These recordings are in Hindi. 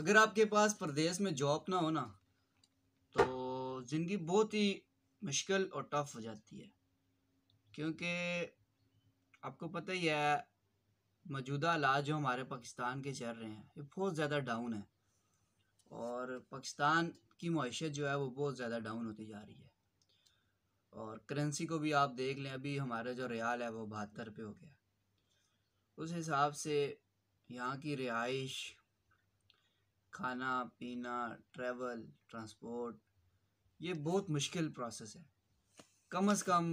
अगर आपके पास प्रदेश में जॉब ना हो ना तो ज़िंदगी बहुत ही मुश्किल और टफ हो जाती है क्योंकि आपको पता ही है मौजूदा हालात जो हमारे पाकिस्तान के चल रहे हैं ये बहुत ज़्यादा डाउन है और पाकिस्तान की मीशत जो है वो बहुत ज़्यादा डाउन होती जा रही है और करेंसी को भी आप देख लें अभी हमारा जो रियाल है वो बहत्तर रुपये हो गया उस हिसाब से यहाँ की रिहाइश खाना पीना ट्रैवल ट्रांसपोर्ट ये बहुत मुश्किल प्रोसेस है कम अज़ कम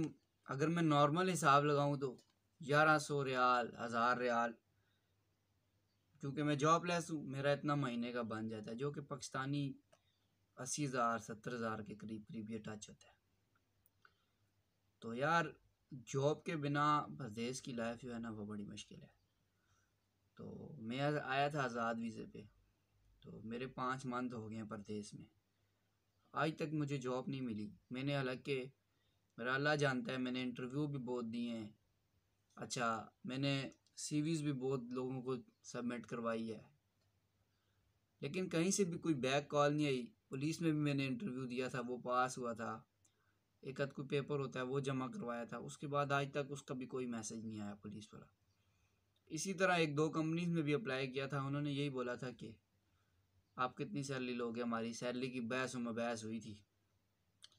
अगर मैं नॉर्मल हिसाब लगाऊँ तो ग्यारह सौ रियाल हज़ार रियाल क्योंकि मैं जॉब लेस हूँ मेरा इतना महीने का बन जाता है जो कि पाकिस्तानी अस्सी हज़ार सत्तर हज़ार के करीब करीब ये टच होता है तो यार जॉब के बिना परदेश की लाइफ जो है ना वो बड़ी मुश्किल है तो मैं आया था आज़ाद वीज़े पे तो मेरे पाँच मंथ तो हो गए हैं परदेश में आज तक मुझे जॉब नहीं मिली मैंने के मेरा अल्लाह जानता है मैंने इंटरव्यू भी बहुत दिए हैं अच्छा मैंने सीवीज़ भी बहुत लोगों को सबमिट करवाई है लेकिन कहीं से भी कोई बैक कॉल नहीं आई पुलिस में भी मैंने इंटरव्यू दिया था वो पास हुआ था एक हद कोई पेपर होता है वो जमा करवाया था उसके बाद आज तक उसका भी कोई मैसेज नहीं आया पुलिस वाला इसी तरह एक दो कंपनीज में भी अप्लाई किया था उन्होंने यही बोला था कि आप कितनी सैलरी लोगे हमारी सैलरी की बहस में बहस हुई थी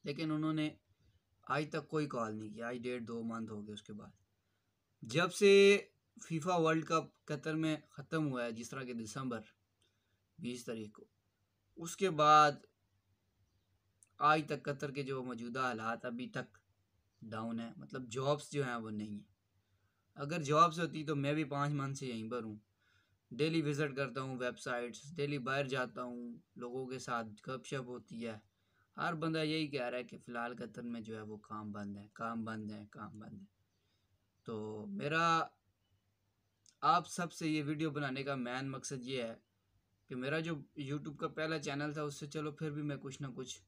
लेकिन उन्होंने आज तक कोई कॉल नहीं किया आज डेढ़ दो मंथ हो गए उसके बाद जब से फीफा वर्ल्ड कप कतर में ख़त्म हुआ है जिस तरह के दिसंबर बीस तारीख को उसके बाद आज तक कतर के जो मौजूदा हालात अभी तक डाउन है मतलब जॉब्स जो हैं वो नहीं हैं अगर जॉब्स होती तो मैं भी पाँच मंथ से यहीं पर हूँ डेली विज़िट करता हूँ वेबसाइट्स डेली बाहर जाता हूँ लोगों के साथ गपशप होती है हर बंदा यही कह रहा है कि फ़िलहाल कतर में जो है वो काम बंद है काम बंद है काम बंद है तो मेरा आप सब से ये वीडियो बनाने का मेन मकसद ये है कि मेरा जो यूट्यूब का पहला चैनल था उससे चलो फिर भी मैं कुछ ना कुछ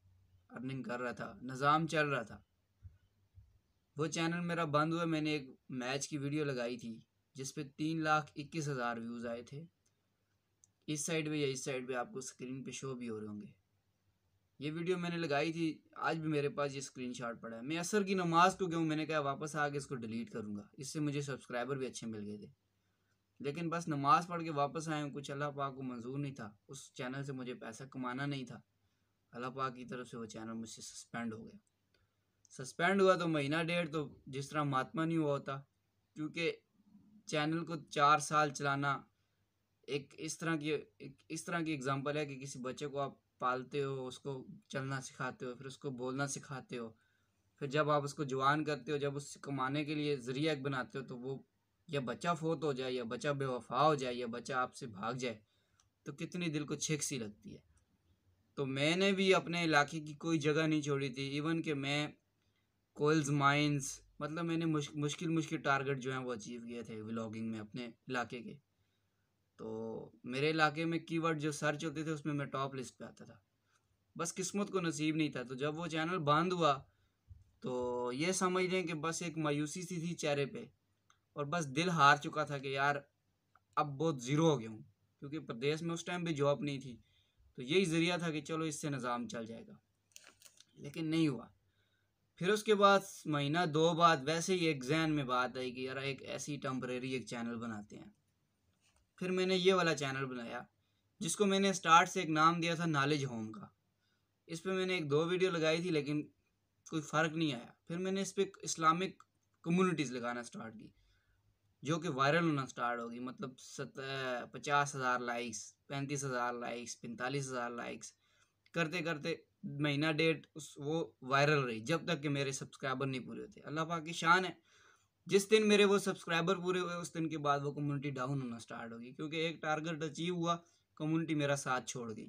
अर्निंग कर रहा था निज़ाम चल रहा था वो चैनल मेरा बंद हुआ मैंने एक मैच की वीडियो लगाई थी जिस पे तीन लाख इक्कीस हज़ार व्यूज़ आए थे इस साइड पे या इस साइड पे आपको स्क्रीन पे शो भी हो रहे होंगे ये वीडियो मैंने लगाई थी आज भी मेरे पास ये स्क्रीन शॉट पड़ा है मैं असर की नमाज को क्यों मैंने कहा वापस आके इसको डिलीट करूँगा इससे मुझे सब्सक्राइबर भी अच्छे मिल गए थे लेकिन बस नमाज़ पढ़ के वापस आए कुछ अल्लाह पाक को मंजूर नहीं था उस चैनल से मुझे पैसा कमाना नहीं था अल्लाह पाक की तरफ से वो चैनल मुझसे सस्पेंड हो गया सस्पेंड हुआ तो महीना डेढ़ तो जिस तरह महात्मा नहीं हुआ होता क्योंकि चैनल को चार साल चलाना एक इस तरह की एक इस तरह की एग्जांपल है कि किसी बच्चे को आप पालते हो उसको चलना सिखाते हो फिर उसको बोलना सिखाते हो फिर जब आप उसको जवान करते हो जब उसको कमाने के लिए जरिया बनाते हो तो वो या बच्चा फोत हो जाए या बच्चा बेवफा हो जाए या बच्चा आपसे भाग जाए तो कितनी दिल को छिक सी लगती है तो मैंने भी अपने इलाके की कोई जगह नहीं छोड़ी थी इवन कि मैं कोयल्स माइंस मतलब मैंने मुश्क, मुश्किल मुश्किल टारगेट जो हैं वो अचीव किए थे व्लॉगिंग में अपने इलाके के तो मेरे इलाके में कीवर्ड जो सर्च होते थे उसमें मैं टॉप लिस्ट पे आता था बस किस्मत को नसीब नहीं था तो जब वो चैनल बंद हुआ तो ये समझ लें कि बस एक मायूसी सी थी चेहरे पे और बस दिल हार चुका था कि यार अब बहुत ज़ीरो हो गया हूँ क्योंकि प्रदेश में उस टाइम भी जॉब नहीं थी तो यही ज़रिया था कि चलो इससे निज़ाम चल जाएगा लेकिन नहीं हुआ फिर उसके बाद महीना दो बाद वैसे ही एक जहन में बात आई कि यार एक ऐसी टम्प्रेरी एक चैनल बनाते हैं फिर मैंने ये वाला चैनल बनाया जिसको मैंने स्टार्ट से एक नाम दिया था नॉलेज होम का इस पर मैंने एक दो वीडियो लगाई थी लेकिन कोई फ़र्क नहीं आया फिर मैंने इस पर इस्लामिक कम्युनिटीज़ लगाना स्टार्ट की जो कि वायरल होना स्टार्ट होगी मतलब सत पचास हज़ार लाइक्स पैंतीस हज़ार लाइक्स पैंतालीस हज़ार लाइक्स करते करते महीना डेट उस वो वायरल रही जब तक कि मेरे सब्सक्राइबर नहीं पूरे होते अल्लाह पाक की शान है जिस दिन मेरे वो सब्सक्राइबर पूरे हुए उस दिन के बाद वो कम्युनिटी डाउन होना स्टार्ट होगी क्योंकि एक टारगेट अचीव हुआ कम्युनिटी मेरा साथ छोड़ गई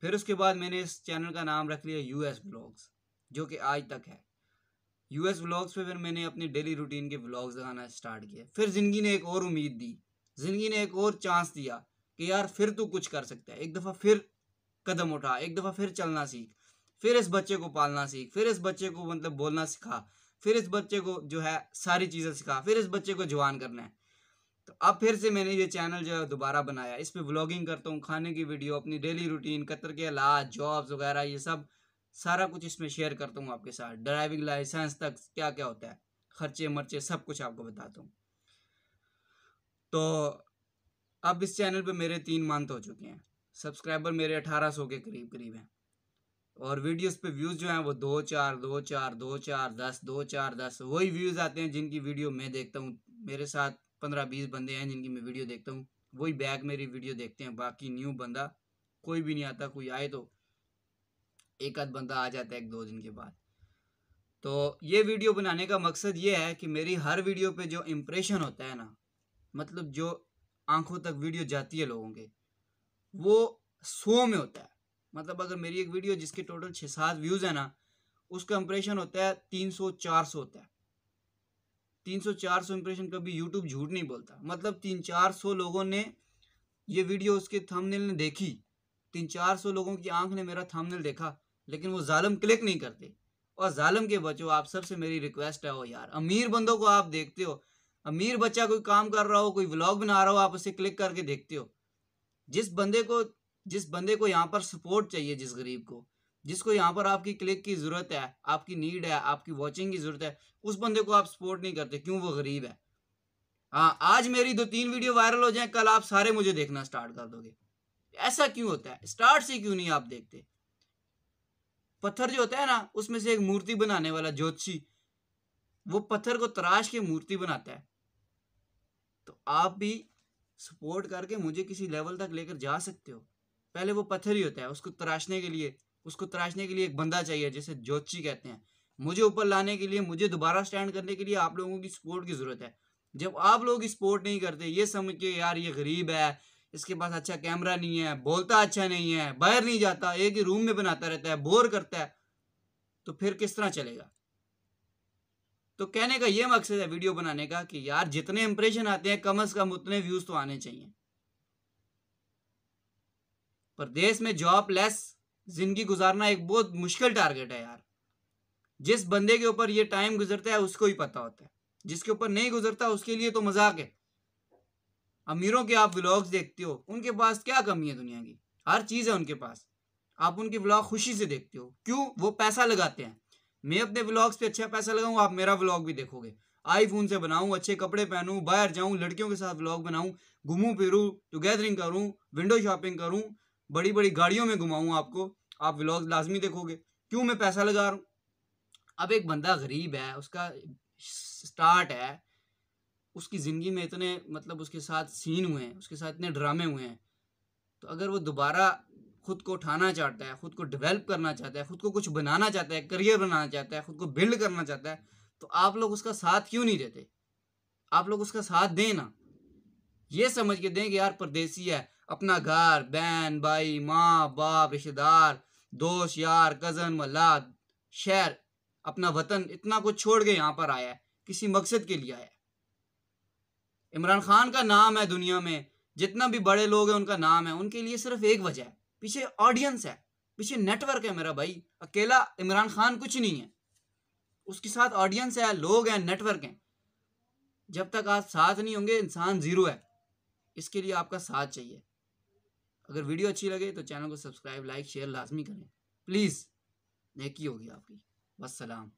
फिर उसके बाद मैंने इस चैनल का नाम रख लिया यू एस ब्लॉग्स जो कि आज तक है यू एस ब्लॉग्स फिर मैंने अपनी डेली रूटीन के ब्लॉग्स लगाना स्टार्ट किया फिर ज़िंदगी ने एक और उम्मीद दी ज़िंदगी ने एक और चांस दिया कि यार फिर तू कुछ कर सकता है एक दफ़ा फिर कदम उठा एक दफ़ा फिर चलना सीख फिर इस बच्चे को पालना सीख फिर इस बच्चे को मतलब बोलना सिखा फिर इस बच्चे को जो है सारी चीज़ें सिखा फिर इस बच्चे को जवान करना है तो अब फिर से मैंने ये चैनल जो है दोबारा बनाया इस पर ब्लॉगिंग करता हूँ खाने की वीडियो अपनी डेली रूटीन कतर के हालात जॉब्स वगैरह ये सब सारा कुछ इसमें शेयर करता हूँ आपके साथ ड्राइविंग लाइसेंस तक क्या क्या होता है खर्चे मर्चे सब कुछ आपको बताता हूँ तो अब इस चैनल पे मेरे तीन मंथ हो चुके हैं सब्सक्राइबर मेरे 1800 के करीब करीब हैं और वीडियोस पे व्यूज़ जो हैं वो दो चार दो चार दो चार दस दो चार दस वही व्यूज़ आते हैं जिनकी वीडियो मैं देखता हूँ मेरे साथ पंद्रह बीस बंदे हैं जिनकी मैं वीडियो देखता हूँ वही बैक मेरी वीडियो देखते हैं बाकी न्यू बंदा कोई भी नहीं आता कोई आए तो एक आध बंदा आ जाता है एक दो दिन के बाद तो ये वीडियो बनाने का मकसद ये है कि मेरी हर वीडियो पे जो इम्प्रेशन होता है ना मतलब जो आंखों तक वीडियो जाती है लोगों के वो सौ में होता है मतलब अगर मेरी एक वीडियो जिसके टोटल छः सात व्यूज़ है ना उसका इंप्रेशन होता है तीन सौ चार सौ होता है तीन सौ चार सौ इंप्रेशन कभी यूट्यूब झूठ नहीं बोलता मतलब तीन चार सौ लोगों ने ये वीडियो उसके थंबनेल ने देखी तीन चार सौ लोगों की आंख ने मेरा थंबनेल देखा लेकिन वो जालम क्लिक नहीं करते और जालम के बच्चों आप सबसे मेरी रिक्वेस्ट है वो यार अमीर बंदों को आप देखते हो अमीर बच्चा कोई काम कर रहा हो कोई व्लॉग बना रहा हो आप उसे क्लिक करके देखते हो जिस बंदे को जिस बंदे को यहाँ पर सपोर्ट चाहिए जिस गरीब को जिसको यहाँ पर आपकी क्लिक की ज़रूरत है आपकी नीड है आपकी वॉचिंग की ज़रूरत है उस बंदे को आप सपोर्ट नहीं करते क्यों वो गरीब है हाँ आज मेरी दो तीन वीडियो वायरल हो जाए कल आप सारे मुझे देखना स्टार्ट कर दोगे ऐसा क्यों होता है स्टार्ट से क्यों नहीं आप देखते पत्थर जो होता है ना उसमें से एक मूर्ति बनाने वाला ज्योतिषी वो पत्थर को तराश के मूर्ति बनाता है तो आप भी सपोर्ट करके मुझे किसी लेवल तक लेकर जा सकते हो पहले वो पत्थर ही होता है उसको तराशने के लिए उसको तराशने के लिए एक बंदा चाहिए जैसे जोची कहते हैं मुझे ऊपर लाने के लिए मुझे दोबारा स्टैंड करने के लिए आप लोगों की सपोर्ट की ज़रूरत है जब आप लोग सपोर्ट नहीं करते ये समझ के यार ये गरीब है इसके पास अच्छा कैमरा नहीं है बोलता अच्छा नहीं है बाहर नहीं जाता एक ही रूम में बनाता रहता है बोर करता है तो फिर किस तरह चलेगा तो कहने का ये मकसद है वीडियो बनाने का कि यार जितने इंप्रेशन आते हैं कम से कम उतने व्यूज तो आने चाहिए पर देश में जॉब लेस जिंदगी गुजारना एक बहुत मुश्किल टारगेट है यार जिस बंदे के ऊपर ये टाइम गुजरता है उसको ही पता होता है जिसके ऊपर नहीं गुजरता उसके लिए तो मजाक है अमीरों के आप व्लॉग्स देखते हो उनके पास क्या कमी है दुनिया की हर चीज़ है उनके पास आप उनके ब्लॉग खुशी से देखते हो क्यों वो पैसा लगाते हैं मैं अपने ब्लॉग्स पे अच्छा पैसा लगाऊँ आप मेरा ब्लॉग भी देखोगे आईफोन से बनाऊँ अच्छे कपड़े पहनूँ बाहर जाऊँ लड़कियों के साथ व्लॉग बनाऊँ घूमूँ फिरूँ तो गैदरिंग करूँ विंडो शॉपिंग करूँ बड़ी बड़ी गाड़ियों में घुमाऊँ आपको आप ब्लॉग लाजमी देखोगे क्यों मैं पैसा लगा रहा हूँ अब एक बंदा गरीब है उसका स्टार्ट है उसकी ज़िंदगी में इतने मतलब उसके साथ सीन हुए हैं उसके साथ इतने ड्रामे हुए हैं तो अगर वो दोबारा खुद को उठाना चाहता है खुद को डेवलप करना चाहता है खुद को कुछ बनाना चाहता है करियर बनाना चाहता है खुद को बिल्ड करना चाहता है तो आप लोग उसका साथ क्यों नहीं देते आप लोग उसका साथ दें ना ये समझ के दें कि यार परदेसी है अपना घर बहन भाई माँ बाप रिश्तेदार दोस्त यार कज़न मल्ला शहर अपना वतन इतना कुछ छोड़ के यहाँ पर आया है किसी मकसद के लिए आया है इमरान खान का नाम है दुनिया में जितना भी बड़े लोग हैं उनका नाम है उनके लिए सिर्फ एक वजह है पीछे ऑडियंस है पीछे नेटवर्क है मेरा भाई अकेला इमरान खान कुछ नहीं है उसके साथ ऑडियंस है लोग हैं नेटवर्क हैं जब तक आप साथ नहीं होंगे इंसान ज़ीरो है इसके लिए आपका साथ चाहिए अगर वीडियो अच्छी लगे तो चैनल को सब्सक्राइब लाइक शेयर लाजमी करें प्लीज़ नेकी होगी आपकी बस